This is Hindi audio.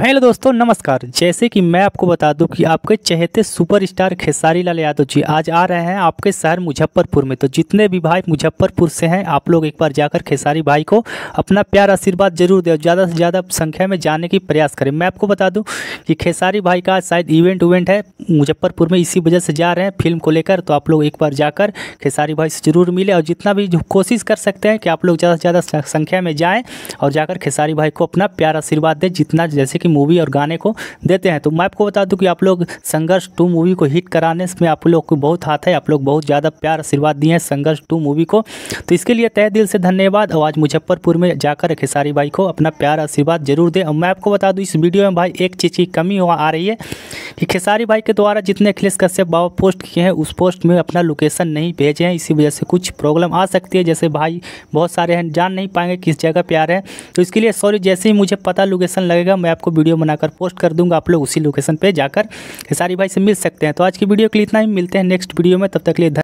हेलो दोस्तों नमस्कार जैसे कि मैं आपको बता दूं कि आपके चहेते सुपरस्टार खेसारी लाल यादव जी आज आ रहे हैं आपके शहर मुजफ्फरपुर में तो जितने भी भाई मुजफ्फरपुर से हैं आप लोग एक बार जाकर खेसारी भाई को अपना प्यार आशीर्वाद जरूर दें ज़्यादा से ज़्यादा संख्या में जाने की प्रयास करें मैं आपको बता दूँ कि खेसारी भाई का शायद इवेंट उवेंट है मुजफ्फरपुर में इसी वजह से जा रहे हैं फिल्म को लेकर तो आप लोग एक बार जाकर खेसारी भाई से ज़रूर मिले और जितना भी कोशिश कर सकते हैं कि आप लोग ज़्यादा से ज़्यादा संख्या में जाएँ और जाकर खेसारी भाई को अपना प्यार आशीर्वाद दें जितना जैसे की मूवी और गाने को देते हैं तो मैं आपको बता दूँ कि आप लोग संघर्ष टू मूवी को हिट कराने में आप लोग को बहुत हाथ है आप लोग बहुत ज़्यादा प्यार आशीर्वाद दिए हैं संघर्ष टू मूवी को तो इसके लिए तय दिल से धन्यवाद और आज मुजफ्फरपुर में जाकर खेसारी भाई को अपना प्यार आशीर्वाद जरूर दें और मैं आपको बता दूँ इस वीडियो में भाई एक चीज़ की कमी हुआ आ रही है कि खेसारी भाई के द्वारा जितने अखिलेश कश्यप बाबा पोस्ट किए हैं उस पोस्ट में अपना लोकेशन नहीं भेजे हैं इसी वजह से कुछ प्रॉब्लम आ सकती है जैसे भाई बहुत सारे हैं जान नहीं पाएंगे किस जगह पे आ रहे हैं तो इसके लिए सॉरी जैसे ही मुझे पता लोकेशन लगेगा मैं आपको वीडियो बनाकर पोस्ट कर दूँगा आप लोग उसी लोकेशन पर जाकर खेसारी भाई से मिल सकते हैं तो आज की वीडियो के लिए इतना ही मिलते हैं नेक्स्ट वीडियो में तब तक लिए